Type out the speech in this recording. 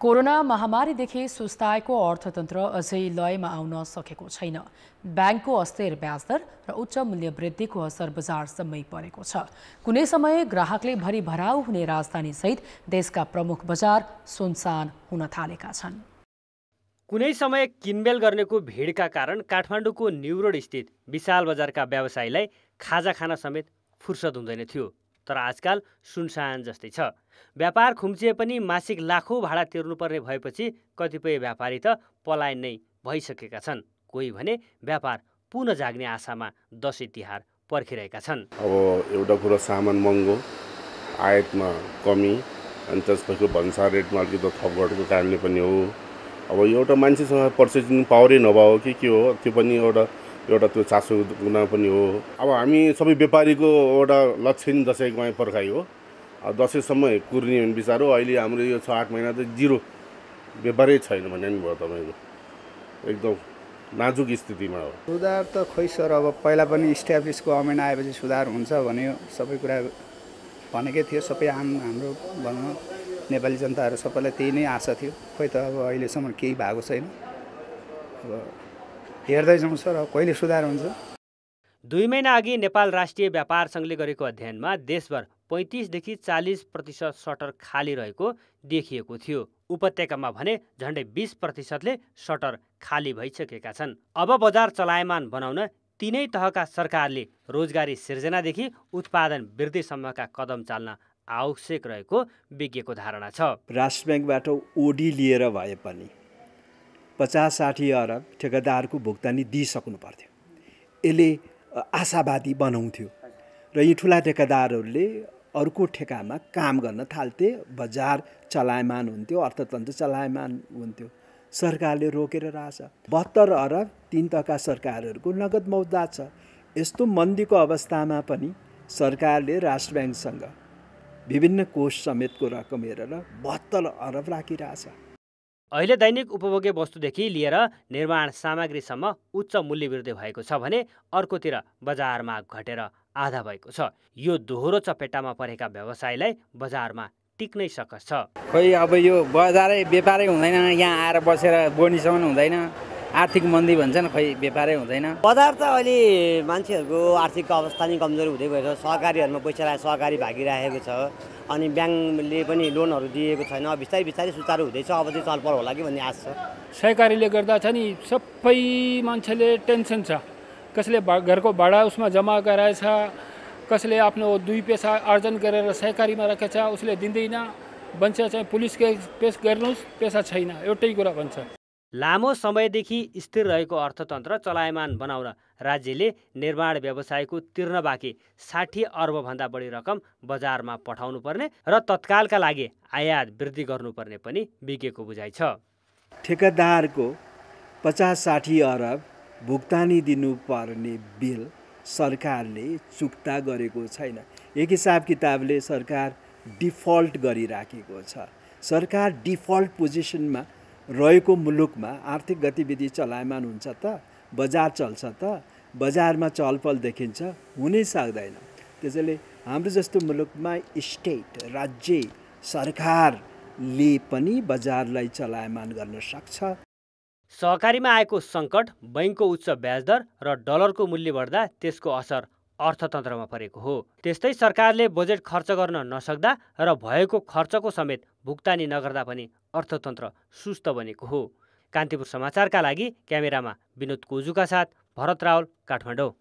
corona महामारीदेखि सुस्ताएको अर्थतन्त्र अझै लयमा आउन सकेको छैन ब्याङ्कको अस्थिर ब्याजदर र उच्च मूल्य वृद्धिको असर बजारसम्मै परेको छ कुनै समय ग्राहकले भरि भराउ हुने राजधानीसहित देशका प्रमुख बजार सुनसान हुन थालेका छन् कुनै समय किनमेल गर्नेको भिडका कारण काठमाडौँको न्युरोड स्थित विशाल बजारका व्यवसायीलाई खाजा खान समेत फुर्सद हुँदैन थियो तर आजकाल सुनसान जस्तै छ व्यापार खुम्चिए पनि मासिक लाखौँ भाडा तिर्नुपर्ने भएपछि कतिपय व्यापारी त पलायन नै भइसकेका छन् कोही भने व्यापार पुनः जाग्ने आशामा दसैँ तिहार पर्खिरहेका छन् अब एउटा कुरो सामान महँगो आयातमा कमी अनि त्यसपछि भन्सार रेटमा अलिकति थपघटको कारणले पनि हो अब एउटा मान्छेसँग पर्चेसिङ पावरै नभएको कि के हो त्यो पनि एउटा एउटा त्यो चासो गुना पनि हो अब हामी सबै व्यापारीको एउटा लक्ष्य नै दसैँ गाई पर्खाइ हो दसैँसम्म कुर्ने विचार हो अहिले हाम्रो यो छ आठ महिना त जिरो व्यापारै छैन भन्ने नि भयो तपाईँको एकदम नाजुक स्थितिमा हो सुधार त खोइ सर अब पहिला पनि इस्ट्याब्लिसको गभर्मेन्ट आएपछि सुधार हुन्छ भन्यो सबै कुरा भनेकै थियो सबै आम हाम्रो भनौँ नेपाली जनताहरू सबैलाई त्यही नै आशा थियो खोइ त अब अहिलेसम्म केही भएको छैन अब हेर्दै जाउँछ र कहिले सुधार हुन्छ दुई महिना अघि नेपाल राष्ट्रिय व्यापार सङ्घले गरेको अध्ययनमा देशभर पैँतिसदेखि चालिस प्रतिशत सटर खाली रहेको देखिएको थियो उपत्यकामा भने झन्डै बिस प्रतिशतले सटर खाली भइसकेका छन् अब बजार चलायमान बनाउन तिनै तहका सरकारले रोजगारी सिर्जनादेखि उत्पादन वृद्धिसम्मका कदम चाल्न आवश्यक रहेको विज्ञको धारणा छ राष्ट्र ब्याङ्कबाट ओडी लिएर भए पनि पचास साठी अरब ठेकेदारको भुक्तानी दिइसक्नु पर्थ्यो यसले आशावादी बनाउँथ्यो र यी ठुला ठेकेदारहरूले अर्को ठेकामा काम गर्न थाल्थे बजार चलायमान हुन्थ्यो अर्थतन्त्र चलायमान हुन्थ्यो सरकारले रोकेर रहेछ बहत्तर अरब तिन तका सरकारहरूको नगद मौदा छ यस्तो मन्दीको अवस्थामा पनि सरकारले राष्ट्र ब्याङ्कसँग विभिन्न कोष समेतको रकम हेरेर बहत्तर अरब राखिरहेछ अहिले दैनिक उपभोग्य वस्तुदेखि लिएर निर्माण सामग्रीसम्म उच्च मूल्य वृद्धि भएको छ भने अर्कोतिर बजारमा घटेर आधा भएको छ यो दोहोरो चपेटामा परेका व्यवसायलाई बजारमा टिक्नै सकस छ खोइ अब यो बजारै व्यापारै हुँदैन यहाँ आएर बसेर बोनीसम्म हुँदैन आर्थिक मन्दी भन्छन् खै व्यापारै हुँदैन बजार त अहिले मान्छेहरूको आर्थिक अवस्था नै कमजोर हुँदै गएको छ सहकारीहरूमा पैसा सहकारी भागिरहेको छ अनि ब्याङ्कले पनि लोनहरू दिएको छैन बिस्तारै बिस्तारै सुचारु हुँदैछ अब चाहिँ चलपर होला कि भन्ने आश छ सहकारीले गर्दा छ नि सबै मान्छेले टेन्सन छ कसैले घरको भाडा उसमा जम्मा गराएछ कसैले आफ्नो दुई पेसा आर्जन गरेर सहकारीमा राखेछ उसले दिँदैन भन्छ चाहिँ पुलिसकै केस पेस गर्नुहोस् पेसा छैन एउटै कुरा भन्छ लामो समयदेखि स्थिर रहेको अर्थतन्त्र चलायमान बनाउन राज्यले निर्माण व्यवसायको तिर्न बाँकी साठी अर्बभन्दा बढी रकम बजारमा पठाउनुपर्ने र तत्कालका लागि आयात वृद्धि गर्नुपर्ने पनि विज्ञको बुझाइ छ ठेकेदारको पचास साठी अरब भुक्तानी दिनुपर्ने बिल सरकारले चुक्ता गरेको छैन एक हिसाब किताबले सरकार डिफल्ट गरिराखेको छ सरकार डिफल्ट पोजिसनमा रहेको मुलुकमा आर्थिक गतिविधि चलायमान हुन्छ त बजार चल्छ त बजारमा चलपल देखिन्छ हुनै सक्दैन त्यसैले हाम्रो जस्तो मुलुकमा स्टेट राज्य सरकारले पनि बजारलाई चलायमान गर्न सक्छ सहकारीमा आएको सङ्कट बैङ्कको उच्च ब्याजदर र डलरको मूल्य बढ्दा त्यसको असर अर्थतन्त्रमा परेको हो त्यस्तै सरकारले बजेट खर्च गर्न नसक्दा र भएको खर्चको समेत भुक्तानी नगर्दा पनि अर्थतन्त्र सुस्त बनेको हो कान्तिपुर समाचारका लागि क्यामेरामा विनोद कोजुका साथ भरत रावल काठमाडौँ